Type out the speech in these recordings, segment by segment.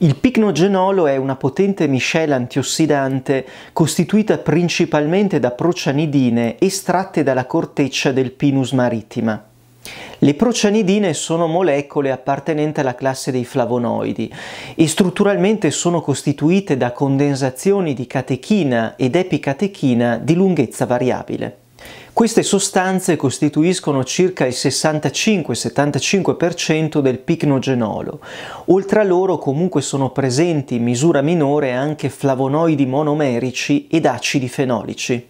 Il picnogenolo è una potente miscela antiossidante costituita principalmente da procianidine estratte dalla corteccia del Pinus marittima. Le procianidine sono molecole appartenenti alla classe dei flavonoidi e strutturalmente sono costituite da condensazioni di catechina ed epicatechina di lunghezza variabile. Queste sostanze costituiscono circa il 65-75% del picnogenolo. Oltre a loro comunque sono presenti in misura minore anche flavonoidi monomerici ed acidi fenolici.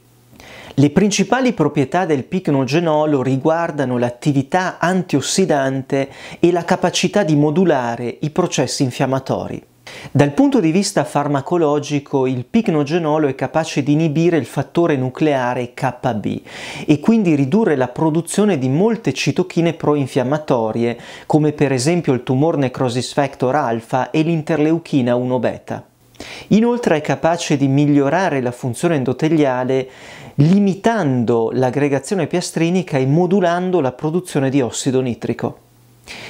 Le principali proprietà del picnogenolo riguardano l'attività antiossidante e la capacità di modulare i processi infiammatori. Dal punto di vista farmacologico il picnogenolo è capace di inibire il fattore nucleare KB e quindi ridurre la produzione di molte citochine proinfiammatorie come per esempio il tumor necrosis factor alfa e l'interleuchina 1 beta. Inoltre è capace di migliorare la funzione endoteliale limitando l'aggregazione piastrinica e modulando la produzione di ossido nitrico.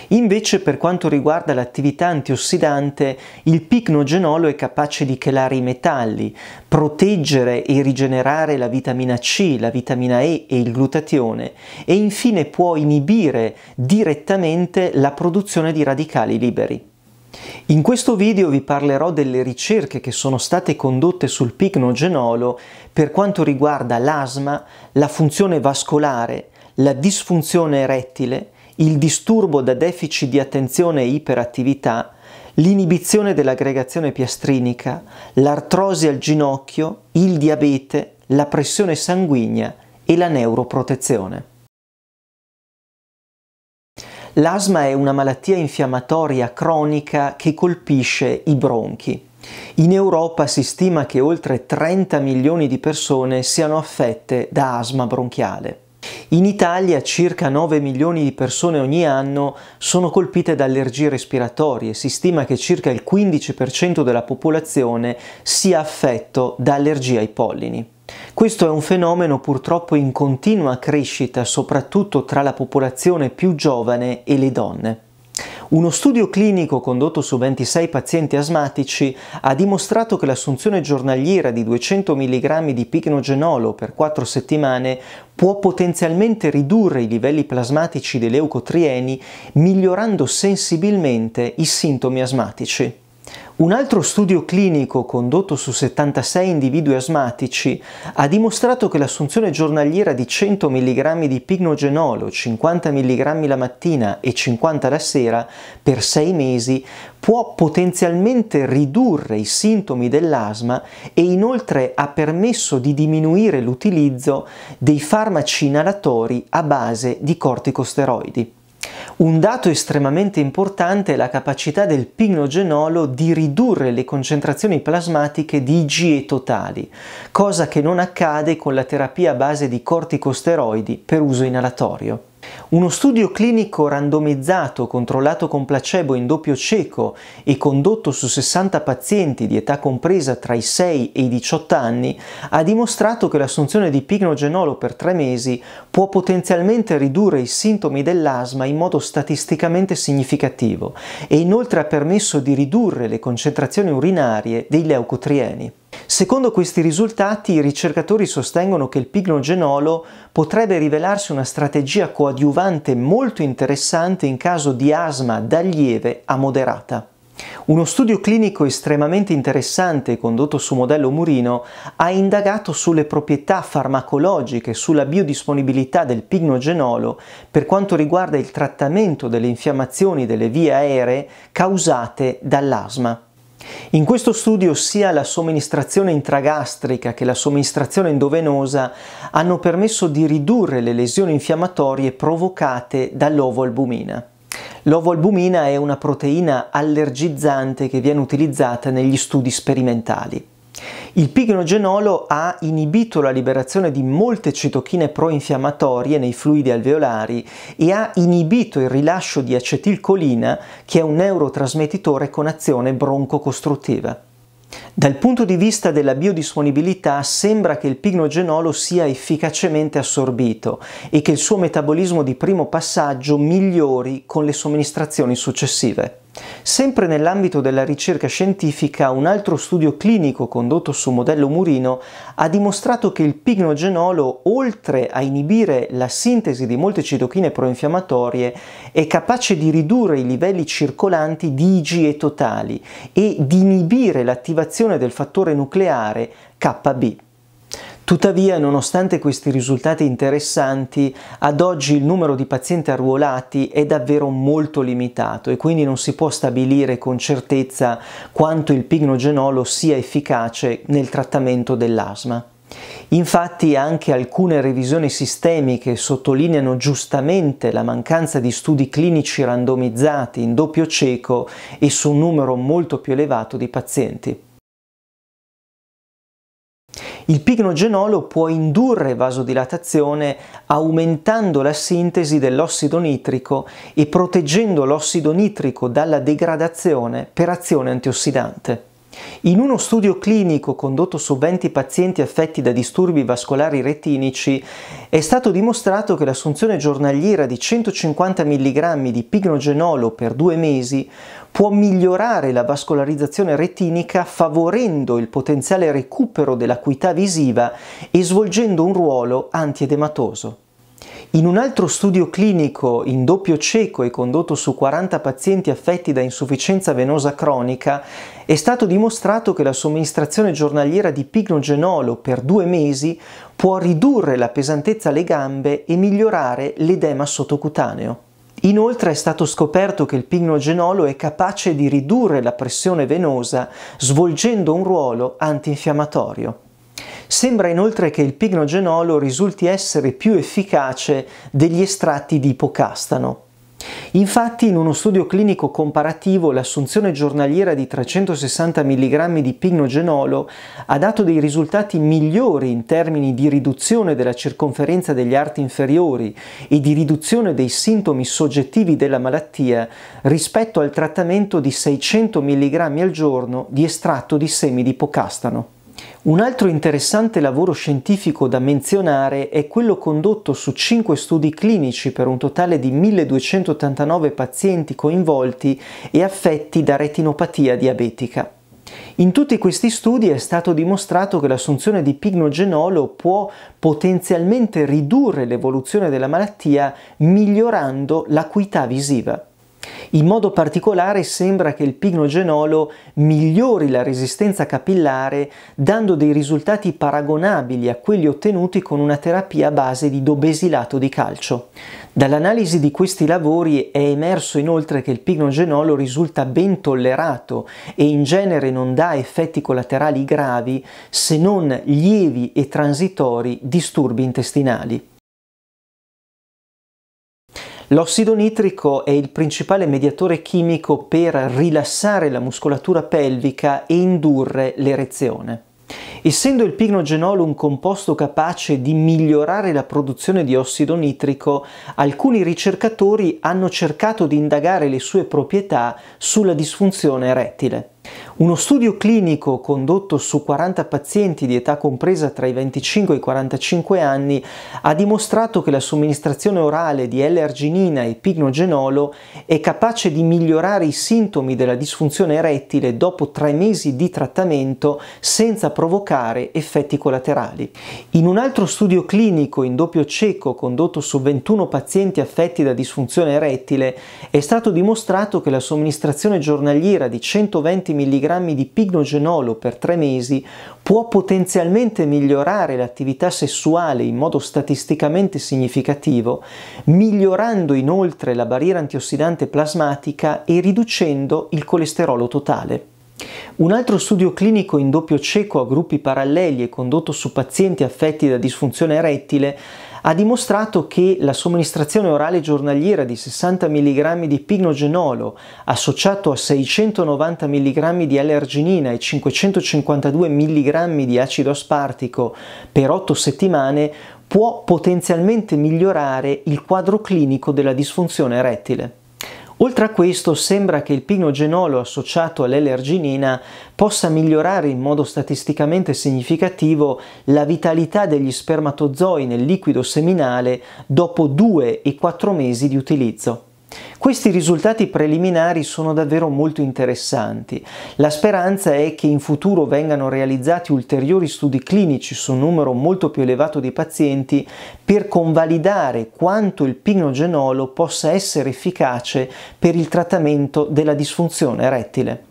Invece per quanto riguarda l'attività antiossidante, il picnogenolo è capace di chelare i metalli, proteggere e rigenerare la vitamina C, la vitamina E e il glutatione e infine può inibire direttamente la produzione di radicali liberi. In questo video vi parlerò delle ricerche che sono state condotte sul picnogenolo per quanto riguarda l'asma, la funzione vascolare, la disfunzione erettile, il disturbo da deficit di attenzione e iperattività, l'inibizione dell'aggregazione piastrinica, l'artrosi al ginocchio, il diabete, la pressione sanguigna e la neuroprotezione. L'asma è una malattia infiammatoria cronica che colpisce i bronchi. In Europa si stima che oltre 30 milioni di persone siano affette da asma bronchiale. In Italia circa 9 milioni di persone ogni anno sono colpite da allergie respiratorie. Si stima che circa il 15% della popolazione sia affetto da allergie ai pollini. Questo è un fenomeno purtroppo in continua crescita, soprattutto tra la popolazione più giovane e le donne. Uno studio clinico condotto su 26 pazienti asmatici ha dimostrato che l'assunzione giornaliera di 200 mg di pignogenolo per 4 settimane può potenzialmente ridurre i livelli plasmatici degli eucotrieni migliorando sensibilmente i sintomi asmatici. Un altro studio clinico condotto su 76 individui asmatici ha dimostrato che l'assunzione giornaliera di 100 mg di pignogenolo, 50 mg la mattina e 50 la sera per 6 mesi può potenzialmente ridurre i sintomi dell'asma e inoltre ha permesso di diminuire l'utilizzo dei farmaci inalatori a base di corticosteroidi. Un dato estremamente importante è la capacità del pinogenolo di ridurre le concentrazioni plasmatiche di IgE totali, cosa che non accade con la terapia a base di corticosteroidi per uso inalatorio. Uno studio clinico randomizzato, controllato con placebo in doppio cieco e condotto su 60 pazienti di età compresa tra i 6 e i 18 anni, ha dimostrato che l'assunzione di pignogenolo per tre mesi può potenzialmente ridurre i sintomi dell'asma in modo statisticamente significativo e inoltre ha permesso di ridurre le concentrazioni urinarie dei leucotrieni. Secondo questi risultati, i ricercatori sostengono che il pignogenolo potrebbe rivelarsi una strategia coadiuvante molto interessante in caso di asma da lieve a moderata. Uno studio clinico estremamente interessante condotto su modello Murino ha indagato sulle proprietà farmacologiche, e sulla biodisponibilità del pignogenolo per quanto riguarda il trattamento delle infiammazioni delle vie aeree causate dall'asma. In questo studio sia la somministrazione intragastrica che la somministrazione endovenosa hanno permesso di ridurre le lesioni infiammatorie provocate dall'ovoalbumina. L'ovoalbumina è una proteina allergizzante che viene utilizzata negli studi sperimentali. Il pignogenolo ha inibito la liberazione di molte citochine proinfiammatorie nei fluidi alveolari e ha inibito il rilascio di acetilcolina, che è un neurotrasmettitore con azione broncocostruttiva. Dal punto di vista della biodisponibilità sembra che il pignogenolo sia efficacemente assorbito e che il suo metabolismo di primo passaggio migliori con le somministrazioni successive. Sempre nell'ambito della ricerca scientifica, un altro studio clinico condotto su modello murino ha dimostrato che il pignogenolo, oltre a inibire la sintesi di molte citochine proinfiammatorie, è capace di ridurre i livelli circolanti di IgE totali e di inibire l'attivazione del fattore nucleare KB. Tuttavia, nonostante questi risultati interessanti, ad oggi il numero di pazienti arruolati è davvero molto limitato e quindi non si può stabilire con certezza quanto il pignogenolo sia efficace nel trattamento dell'asma. Infatti anche alcune revisioni sistemiche sottolineano giustamente la mancanza di studi clinici randomizzati in doppio cieco e su un numero molto più elevato di pazienti. Il pignogenolo può indurre vasodilatazione aumentando la sintesi dell'ossido nitrico e proteggendo l'ossido nitrico dalla degradazione per azione antiossidante. In uno studio clinico condotto su 20 pazienti affetti da disturbi vascolari retinici è stato dimostrato che l'assunzione giornaliera di 150 mg di pignogenolo per due mesi può migliorare la vascolarizzazione retinica favorendo il potenziale recupero dell'acuità visiva e svolgendo un ruolo antiedematoso. In un altro studio clinico in doppio cieco e condotto su 40 pazienti affetti da insufficienza venosa cronica, è stato dimostrato che la somministrazione giornaliera di pignogenolo per due mesi può ridurre la pesantezza alle gambe e migliorare l'edema sottocutaneo. Inoltre è stato scoperto che il pignogenolo è capace di ridurre la pressione venosa svolgendo un ruolo antinfiammatorio. Sembra inoltre che il pignogenolo risulti essere più efficace degli estratti di ipocastano. Infatti, in uno studio clinico comparativo, l'assunzione giornaliera di 360 mg di pignogenolo ha dato dei risultati migliori in termini di riduzione della circonferenza degli arti inferiori e di riduzione dei sintomi soggettivi della malattia rispetto al trattamento di 600 mg al giorno di estratto di semi di ipocastano. Un altro interessante lavoro scientifico da menzionare è quello condotto su 5 studi clinici per un totale di 1289 pazienti coinvolti e affetti da retinopatia diabetica. In tutti questi studi è stato dimostrato che l'assunzione di pignogenolo può potenzialmente ridurre l'evoluzione della malattia migliorando l'acuità visiva. In modo particolare sembra che il pignogenolo migliori la resistenza capillare dando dei risultati paragonabili a quelli ottenuti con una terapia a base di dobesilato di calcio. Dall'analisi di questi lavori è emerso inoltre che il pignogenolo risulta ben tollerato e in genere non dà effetti collaterali gravi se non lievi e transitori disturbi intestinali. L'ossido nitrico è il principale mediatore chimico per rilassare la muscolatura pelvica e indurre l'erezione. Essendo il pignogenolo un composto capace di migliorare la produzione di ossido nitrico, alcuni ricercatori hanno cercato di indagare le sue proprietà sulla disfunzione erettile. Uno studio clinico condotto su 40 pazienti di età compresa tra i 25 e i 45 anni ha dimostrato che la somministrazione orale di L-arginina e pignogenolo è capace di migliorare i sintomi della disfunzione erettile dopo tre mesi di trattamento senza provocare effetti collaterali. In un altro studio clinico in doppio cieco condotto su 21 pazienti affetti da disfunzione erettile è stato dimostrato che la somministrazione giornaliera di 120 mg di pignogenolo per tre mesi può potenzialmente migliorare l'attività sessuale in modo statisticamente significativo, migliorando inoltre la barriera antiossidante plasmatica e riducendo il colesterolo totale. Un altro studio clinico in doppio cieco a gruppi paralleli e condotto su pazienti affetti da disfunzione erettile ha dimostrato che la somministrazione orale giornaliera di 60 mg di pignogenolo associato a 690 mg di allerginina e 552 mg di acido aspartico per 8 settimane può potenzialmente migliorare il quadro clinico della disfunzione erettile. Oltre a questo sembra che il pinogenolo associato alll possa migliorare in modo statisticamente significativo la vitalità degli spermatozoi nel liquido seminale dopo 2 e 4 mesi di utilizzo. Questi risultati preliminari sono davvero molto interessanti. La speranza è che in futuro vengano realizzati ulteriori studi clinici su un numero molto più elevato di pazienti per convalidare quanto il pignogenolo possa essere efficace per il trattamento della disfunzione erettile.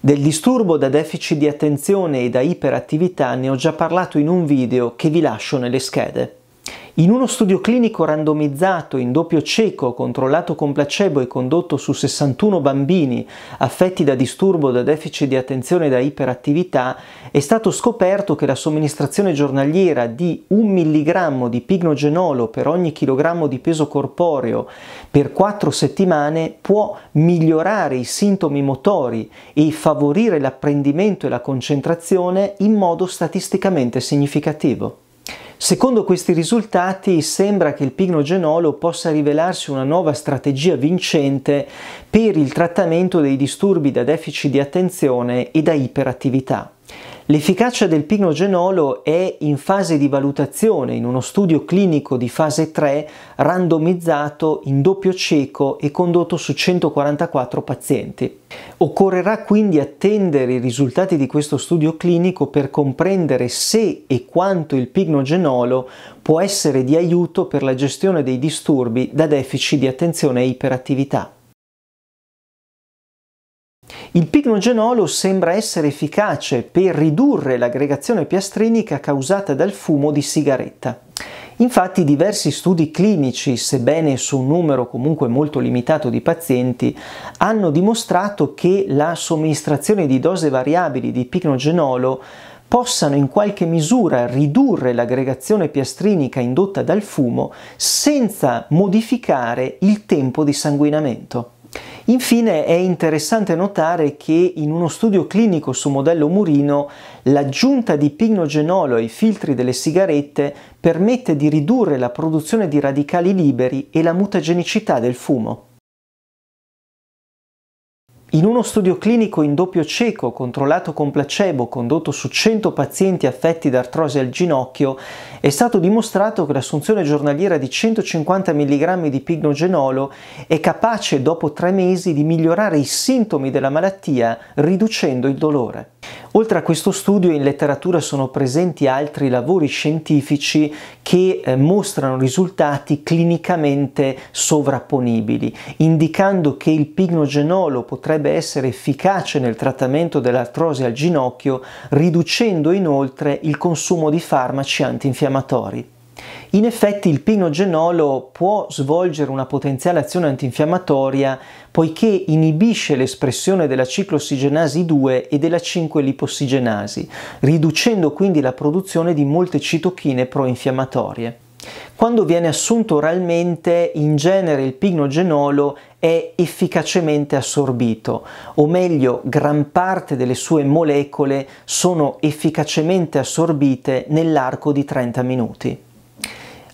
Del disturbo da deficit di attenzione e da iperattività ne ho già parlato in un video che vi lascio nelle schede. In uno studio clinico randomizzato in doppio cieco, controllato con placebo e condotto su 61 bambini affetti da disturbo da deficit di attenzione e da iperattività, è stato scoperto che la somministrazione giornaliera di 1 mg di pignogenolo per ogni chilogrammo di peso corporeo per 4 settimane può migliorare i sintomi motori e favorire l'apprendimento e la concentrazione in modo statisticamente significativo. Secondo questi risultati sembra che il pignogenolo possa rivelarsi una nuova strategia vincente per il trattamento dei disturbi da deficit di attenzione e da iperattività. L'efficacia del pignogenolo è in fase di valutazione in uno studio clinico di fase 3 randomizzato in doppio cieco e condotto su 144 pazienti. Occorrerà quindi attendere i risultati di questo studio clinico per comprendere se e quanto il pignogenolo può essere di aiuto per la gestione dei disturbi da deficit di attenzione e iperattività. Il pignogenolo sembra essere efficace per ridurre l'aggregazione piastrinica causata dal fumo di sigaretta. Infatti diversi studi clinici, sebbene su un numero comunque molto limitato di pazienti, hanno dimostrato che la somministrazione di dose variabili di picnogenolo possano in qualche misura ridurre l'aggregazione piastrinica indotta dal fumo senza modificare il tempo di sanguinamento. Infine è interessante notare che in uno studio clinico su modello murino l'aggiunta di pignogenolo ai filtri delle sigarette permette di ridurre la produzione di radicali liberi e la mutagenicità del fumo. In uno studio clinico in doppio cieco, controllato con placebo, condotto su 100 pazienti affetti da artrosi al ginocchio, è stato dimostrato che l'assunzione giornaliera di 150 mg di pignogenolo è capace dopo tre mesi di migliorare i sintomi della malattia riducendo il dolore. Oltre a questo studio in letteratura sono presenti altri lavori scientifici che eh, mostrano risultati clinicamente sovrapponibili, indicando che il pignogenolo potrebbe potrebbe essere efficace nel trattamento dell'artrosi al ginocchio, riducendo inoltre il consumo di farmaci antinfiammatori. In effetti il pinogenolo può svolgere una potenziale azione antinfiammatoria poiché inibisce l'espressione della ciclossigenasi 2 e della 5-lipossigenasi, riducendo quindi la produzione di molte citochine proinfiammatorie. Quando viene assunto oralmente, in genere il pinogenolo è efficacemente assorbito, o meglio gran parte delle sue molecole sono efficacemente assorbite nell'arco di 30 minuti.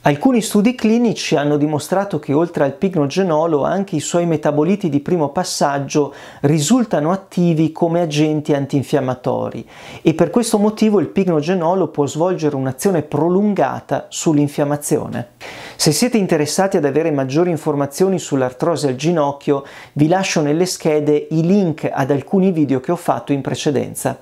Alcuni studi clinici hanno dimostrato che oltre al pignogenolo anche i suoi metaboliti di primo passaggio risultano attivi come agenti antinfiammatori e per questo motivo il pignogenolo può svolgere un'azione prolungata sull'infiammazione. Se siete interessati ad avere maggiori informazioni sull'artrosi al ginocchio, vi lascio nelle schede i link ad alcuni video che ho fatto in precedenza.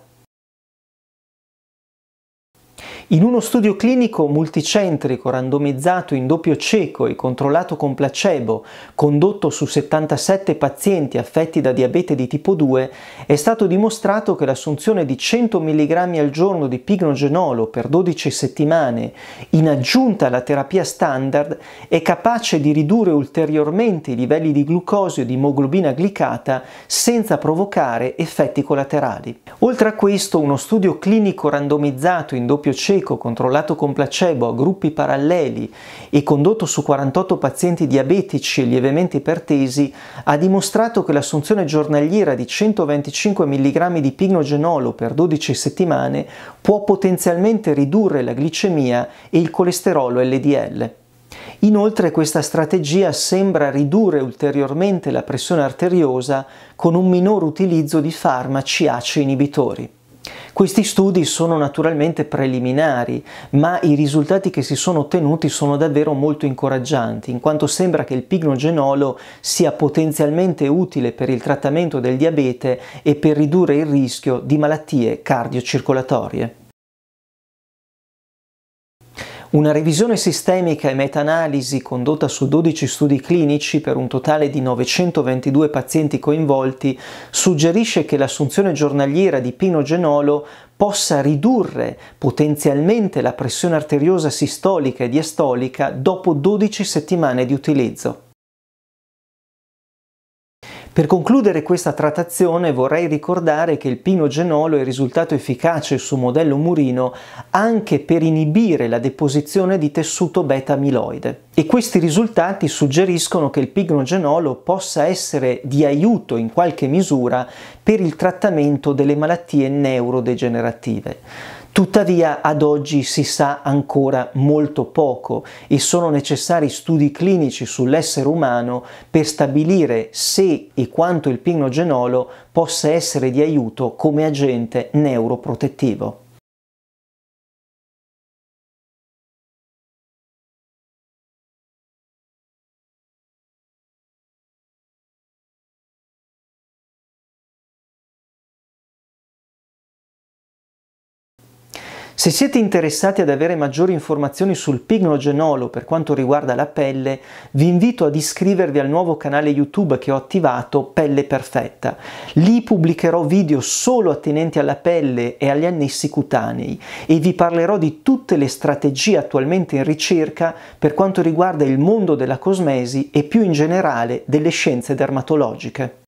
In uno studio clinico multicentrico, randomizzato in doppio cieco e controllato con placebo, condotto su 77 pazienti affetti da diabete di tipo 2, è stato dimostrato che l'assunzione di 100 mg al giorno di pignogenolo per 12 settimane, in aggiunta alla terapia standard, è capace di ridurre ulteriormente i livelli di glucosio e di imoglobina glicata senza provocare effetti collaterali. Oltre a questo, uno studio clinico randomizzato in doppio cieco diabetico controllato con placebo a gruppi paralleli e condotto su 48 pazienti diabetici lievemente ipertesi ha dimostrato che l'assunzione giornaliera di 125 mg di pignogenolo per 12 settimane può potenzialmente ridurre la glicemia e il colesterolo LDL. Inoltre questa strategia sembra ridurre ulteriormente la pressione arteriosa con un minor utilizzo di farmaci ACE inibitori. Questi studi sono naturalmente preliminari, ma i risultati che si sono ottenuti sono davvero molto incoraggianti, in quanto sembra che il pignogenolo sia potenzialmente utile per il trattamento del diabete e per ridurre il rischio di malattie cardiocircolatorie. Una revisione sistemica e meta-analisi condotta su 12 studi clinici per un totale di 922 pazienti coinvolti suggerisce che l'assunzione giornaliera di pinogenolo possa ridurre potenzialmente la pressione arteriosa sistolica e diastolica dopo 12 settimane di utilizzo. Per concludere questa trattazione vorrei ricordare che il pinogenolo è risultato efficace su modello murino anche per inibire la deposizione di tessuto beta-amiloide e questi risultati suggeriscono che il pignogenolo possa essere di aiuto in qualche misura per il trattamento delle malattie neurodegenerative. Tuttavia ad oggi si sa ancora molto poco e sono necessari studi clinici sull'essere umano per stabilire se e quanto il pignogenolo possa essere di aiuto come agente neuroprotettivo. Se siete interessati ad avere maggiori informazioni sul pignogenolo per quanto riguarda la pelle, vi invito ad iscrivervi al nuovo canale YouTube che ho attivato, Pelle Perfetta. Lì pubblicherò video solo attenenti alla pelle e agli annessi cutanei e vi parlerò di tutte le strategie attualmente in ricerca per quanto riguarda il mondo della cosmesi e più in generale delle scienze dermatologiche.